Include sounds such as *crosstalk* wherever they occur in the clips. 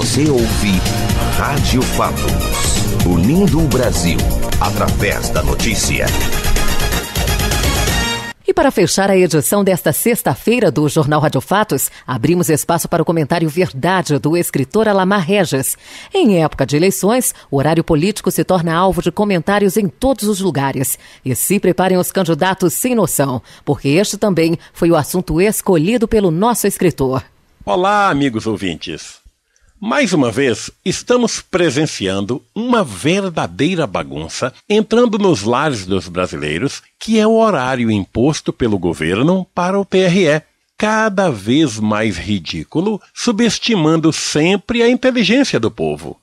Você ouve Rádio Fatos, unindo o Brasil através da notícia. E para fechar a edição desta sexta-feira do Jornal Rádio Fatos, abrimos espaço para o comentário Verdade do escritor Alamar Regis. Em época de eleições, o horário político se torna alvo de comentários em todos os lugares. E se preparem os candidatos sem noção, porque este também foi o assunto escolhido pelo nosso escritor. Olá, amigos ouvintes. Mais uma vez, estamos presenciando uma verdadeira bagunça entrando nos lares dos brasileiros, que é o horário imposto pelo governo para o TRE, cada vez mais ridículo, subestimando sempre a inteligência do povo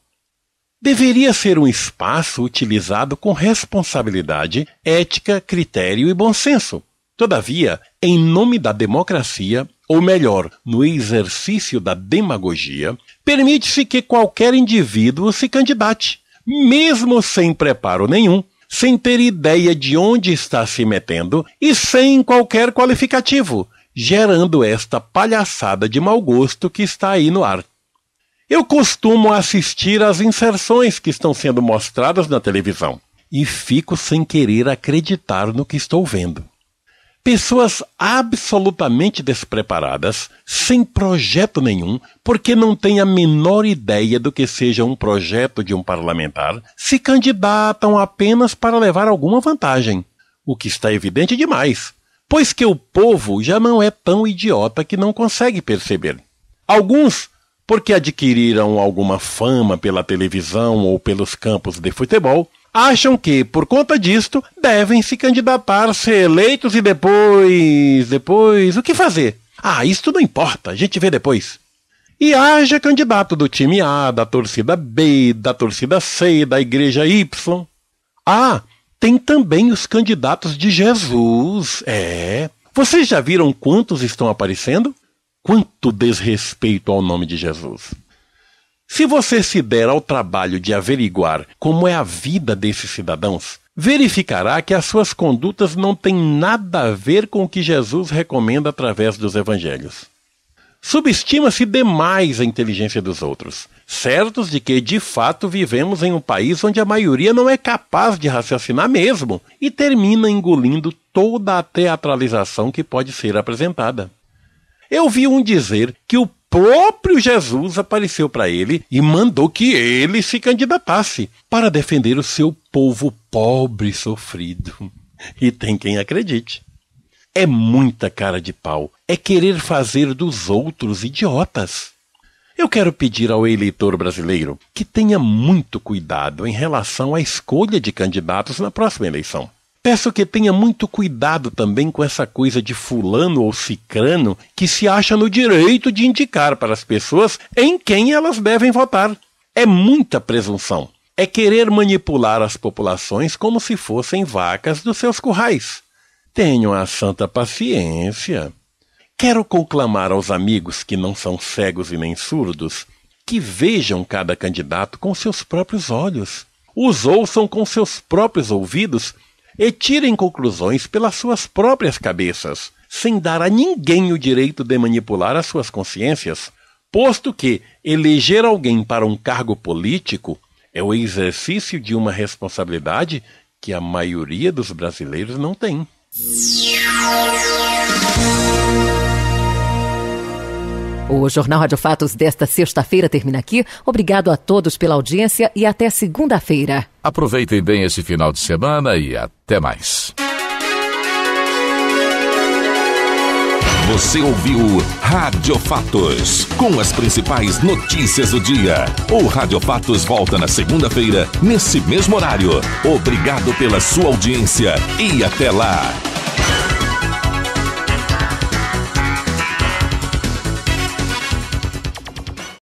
deveria ser um espaço utilizado com responsabilidade, ética, critério e bom senso. Todavia, em nome da democracia, ou melhor, no exercício da demagogia, permite-se que qualquer indivíduo se candidate, mesmo sem preparo nenhum, sem ter ideia de onde está se metendo e sem qualquer qualificativo, gerando esta palhaçada de mau gosto que está aí no ar. Eu costumo assistir às inserções que estão sendo mostradas na televisão e fico sem querer acreditar no que estou vendo. Pessoas absolutamente despreparadas, sem projeto nenhum, porque não têm a menor ideia do que seja um projeto de um parlamentar, se candidatam apenas para levar alguma vantagem. O que está evidente demais, pois que o povo já não é tão idiota que não consegue perceber. Alguns, porque adquiriram alguma fama pela televisão ou pelos campos de futebol, acham que, por conta disto, devem se candidatar, ser eleitos e depois. depois. o que fazer? Ah, isto não importa, a gente vê depois. E haja candidato do time A, da torcida B, da torcida C, da igreja Y. Ah, tem também os candidatos de Jesus. É. Vocês já viram quantos estão aparecendo? Quanto desrespeito ao nome de Jesus. Se você se der ao trabalho de averiguar como é a vida desses cidadãos, verificará que as suas condutas não têm nada a ver com o que Jesus recomenda através dos evangelhos. Subestima-se demais a inteligência dos outros, certos de que de fato vivemos em um país onde a maioria não é capaz de raciocinar mesmo e termina engolindo toda a teatralização que pode ser apresentada. Eu vi um dizer que o próprio Jesus apareceu para ele e mandou que ele se candidatasse para defender o seu povo pobre e sofrido. *laughs* E tem quem acredite. É muita cara de pau. É querer fazer dos outros idiotas. Eu quero pedir ao eleitor brasileiro que tenha muito cuidado em relação à escolha de candidatos na próxima eleição. Peço que tenha muito cuidado também com essa coisa de fulano ou cicrano que se acha no direito de indicar para as pessoas em quem elas devem votar. É muita presunção. É querer manipular as populações como se fossem vacas dos seus currais. Tenham a santa paciência. Quero conclamar aos amigos que não são cegos e nem surdos que vejam cada candidato com seus próprios olhos, os ouçam com seus próprios ouvidos e tirem conclusões pelas suas próprias cabeças, sem dar a ninguém o direito de manipular as suas consciências, posto que eleger alguém para um cargo político é o exercício de uma responsabilidade que a maioria dos brasileiros não tem. O Jornal Rádio Fatos desta sexta-feira termina aqui. Obrigado a todos pela audiência e até segunda-feira. Aproveitem bem esse final de semana e até mais. Você ouviu Rádio Fatos, com as principais notícias do dia. O Rádio Fatos volta na segunda-feira, nesse mesmo horário. Obrigado pela sua audiência e até lá.